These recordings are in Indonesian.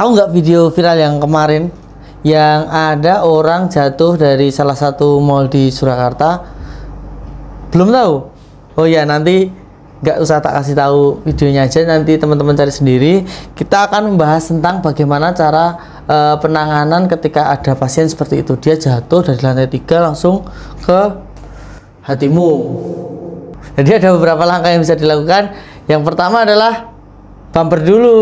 Tahu nggak video viral yang kemarin yang ada orang jatuh dari salah satu mall di Surakarta? Belum tahu? Oh ya nanti nggak usah tak kasih tahu videonya aja nanti teman-teman cari sendiri. Kita akan membahas tentang bagaimana cara e, penanganan ketika ada pasien seperti itu dia jatuh dari lantai tiga langsung ke hatimu. Jadi ada beberapa langkah yang bisa dilakukan. Yang pertama adalah bumper dulu.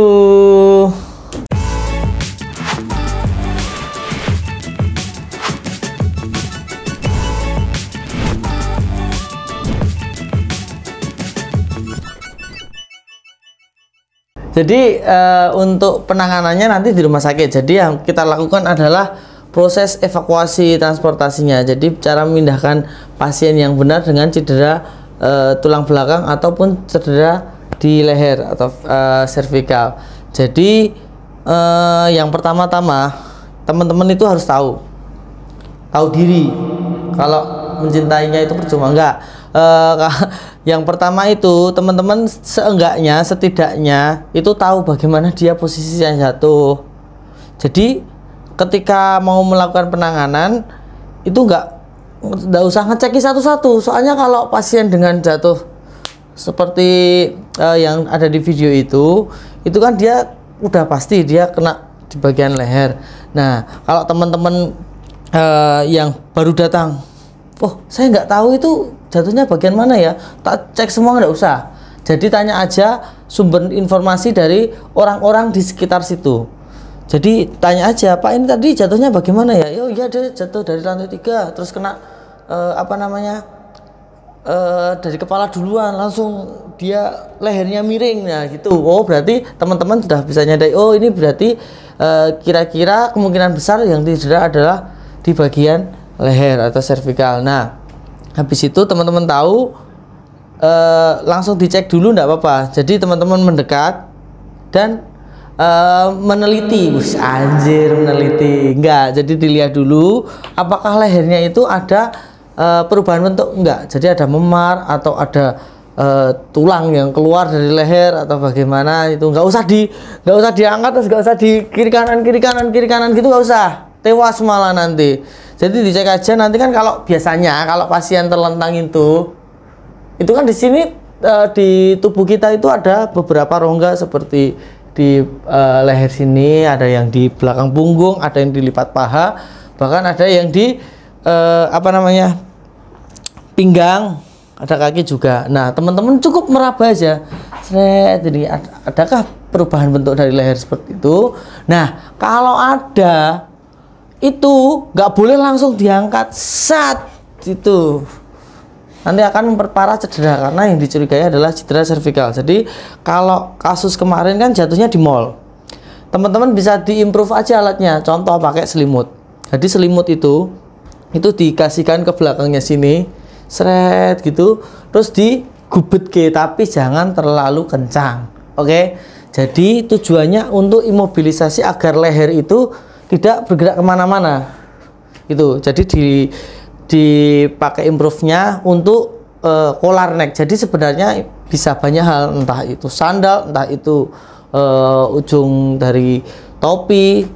Jadi uh, untuk penanganannya nanti di rumah sakit. Jadi yang kita lakukan adalah proses evakuasi transportasinya. Jadi cara memindahkan pasien yang benar dengan cedera uh, tulang belakang ataupun cedera di leher atau uh, cervical. Jadi uh, yang pertama-tama teman-teman itu harus tahu tahu diri kalau mencintainya itu percuma enggak. Uh, Yang pertama itu teman-teman seenggaknya setidaknya itu tahu bagaimana dia posisi yang jatuh. Jadi ketika mau melakukan penanganan itu enggak nggak usah ngecek satu-satu. Soalnya kalau pasien dengan jatuh seperti uh, yang ada di video itu, itu kan dia udah pasti dia kena di bagian leher. Nah kalau teman-teman uh, yang baru datang, oh saya nggak tahu itu jatuhnya bagian mana ya tak cek semua nggak usah jadi tanya aja sumber informasi dari orang-orang di sekitar situ jadi tanya aja Pak ini tadi jatuhnya bagaimana ya yo oh, iya dia jatuh dari lantai tiga terus kena eh, apa namanya eh, dari kepala duluan langsung dia lehernya miring ya gitu oh berarti teman-teman sudah bisa nyadai. oh ini berarti eh, kira-kira eh, kemungkinan besar yang tidak adalah di bagian leher atau cervical nah habis itu teman-teman tahu eh, langsung dicek dulu enggak apa-apa jadi teman-teman mendekat dan eh, meneliti, Bus, anjir meneliti, enggak. Jadi dilihat dulu apakah lehernya itu ada eh, perubahan bentuk, enggak. Jadi ada memar atau ada uh, tulang yang keluar dari leher atau bagaimana itu nggak usah di nggak usah diangkat terus nggak usah di kiri kanan kiri kanan kiri kanan gitu nggak usah tewas malah nanti jadi dicek aja nanti kan kalau biasanya kalau pasien terlentang itu itu kan di sini e, di tubuh kita itu ada beberapa rongga seperti di e, leher sini, ada yang di belakang punggung, ada yang di lipat paha, bahkan ada yang di e, apa namanya? pinggang, ada kaki juga. Nah, teman-teman cukup meraba aja. Sret, jadi adakah perubahan bentuk dari leher seperti itu? Nah, kalau ada itu nggak boleh langsung diangkat saat itu nanti akan memperparah cedera karena yang dicurigai adalah cedera cervical. Jadi kalau kasus kemarin kan jatuhnya di mall. Teman-teman bisa diimprove aja alatnya. Contoh pakai selimut. Jadi selimut itu itu dikasihkan ke belakangnya sini, seret gitu, terus digubet ke tapi jangan terlalu kencang. Oke. Jadi tujuannya untuk imobilisasi agar leher itu tidak bergerak kemana-mana gitu jadi di dipakai improve-nya untuk uh, eh, collar neck jadi sebenarnya bisa banyak hal entah itu sandal entah itu uh, ujung dari topi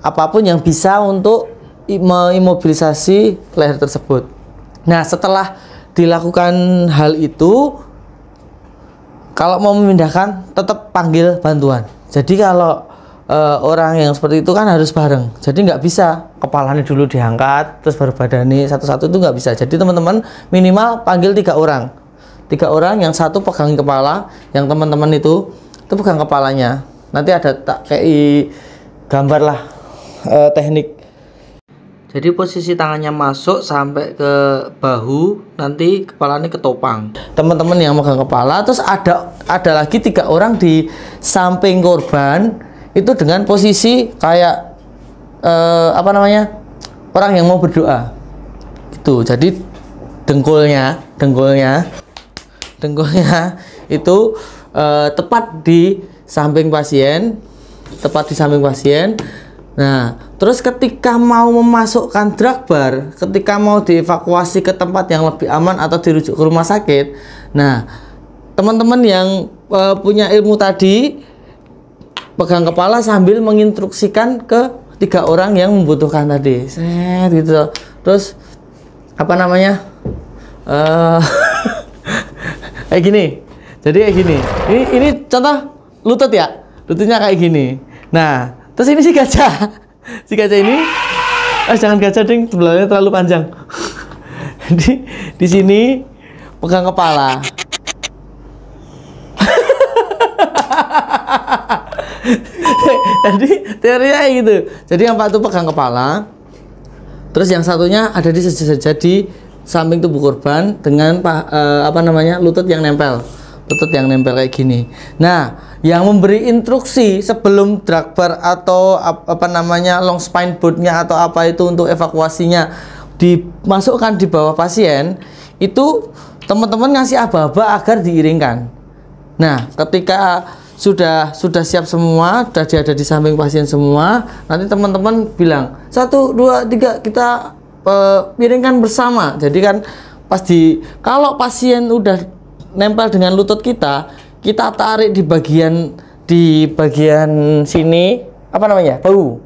apapun yang bisa untuk mengimobilisasi leher tersebut nah setelah dilakukan hal itu kalau mau memindahkan tetap panggil bantuan jadi kalau uh, orang yang seperti itu kan harus bareng. Jadi nggak bisa kepalanya dulu diangkat, terus baru badannya satu-satu itu nggak bisa. Jadi teman-teman minimal panggil tiga orang, tiga orang yang satu pegang kepala, yang teman-teman itu itu pegang kepalanya. Nanti ada tak kayak gambar lah uh, teknik. Jadi posisi tangannya masuk sampai ke bahu, nanti kepalanya ketopang. Teman-teman yang megang kepala, terus ada ada lagi tiga orang di samping korban itu dengan posisi kayak uh, apa namanya orang yang mau berdoa itu jadi dengkulnya dengkulnya dengkulnya itu uh, tepat di samping pasien tepat di samping pasien nah terus ketika mau memasukkan drug bar ketika mau dievakuasi ke tempat yang lebih aman atau dirujuk ke rumah sakit nah teman-teman yang uh, punya ilmu tadi pegang kepala sambil menginstruksikan ke tiga orang yang membutuhkan tadi set gitu terus apa namanya uh, kayak gini jadi kayak gini ini ini contoh lutut ya lututnya kayak gini nah terus ini si gajah si gajah ini eh jangan gajah ding sebelahnya terlalu panjang Jadi di sini pegang kepala jadi teorinya gitu jadi yang satu pegang kepala terus yang satunya ada di saja di samping tubuh korban dengan uh, apa namanya lutut yang nempel lutut yang nempel kayak gini nah yang memberi instruksi sebelum drag bar atau apa namanya long spine bootnya atau apa itu untuk evakuasinya dimasukkan di bawah pasien itu teman-teman ngasih aba-aba agar diiringkan nah ketika sudah sudah siap semua, sudah ada di samping pasien semua. Nanti teman-teman bilang satu dua tiga kita uh, piringkan bersama. Jadi kan pas di kalau pasien udah nempel dengan lutut kita, kita tarik di bagian di bagian sini apa namanya bahu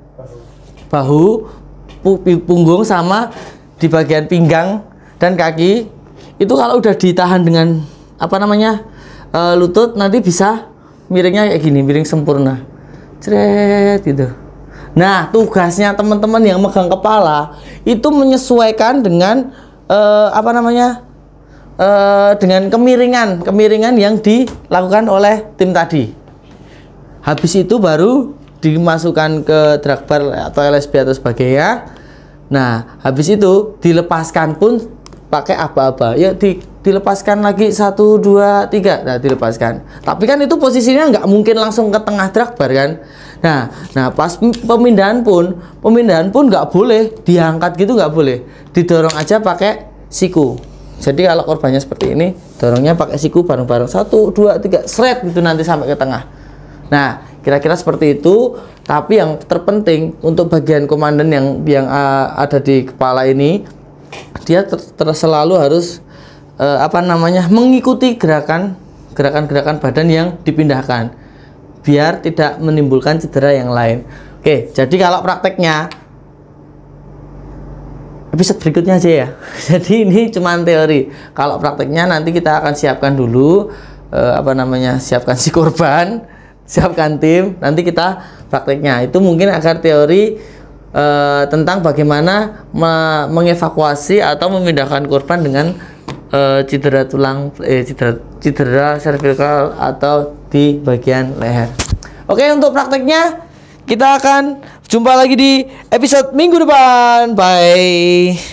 bahu punggung sama di bagian pinggang dan kaki itu kalau udah ditahan dengan apa namanya uh, lutut nanti bisa miringnya kayak gini miring sempurna ceret gitu nah tugasnya teman-teman yang megang kepala itu menyesuaikan dengan uh, apa namanya uh, dengan kemiringan kemiringan yang dilakukan oleh tim tadi habis itu baru dimasukkan ke drag bar atau LSB atau sebagainya nah habis itu dilepaskan pun pakai apa-apa ya di, dilepaskan lagi satu dua tiga nah dilepaskan tapi kan itu posisinya nggak mungkin langsung ke tengah drakbar kan nah nah pas pemindahan pun pemindahan pun nggak boleh diangkat gitu nggak boleh didorong aja pakai siku jadi kalau korbannya seperti ini dorongnya pakai siku bareng-bareng satu dua tiga seret gitu nanti sampai ke tengah nah kira-kira seperti itu tapi yang terpenting untuk bagian komandan yang yang uh, ada di kepala ini dia ter, ter selalu harus eh, apa namanya mengikuti gerakan gerakan-gerakan badan yang dipindahkan biar tidak menimbulkan cedera yang lain. Oke, jadi kalau prakteknya episode berikutnya aja ya. Jadi ini cuma teori. Kalau prakteknya nanti kita akan siapkan dulu eh, apa namanya? siapkan si korban, siapkan tim, nanti kita prakteknya. Itu mungkin agar teori Eh, tentang bagaimana me mengevakuasi atau memindahkan korban dengan e, cedera tulang eh, cedera cedera cervical atau di bagian leher. Oke, untuk prakteknya kita akan jumpa lagi di episode minggu depan. Bye.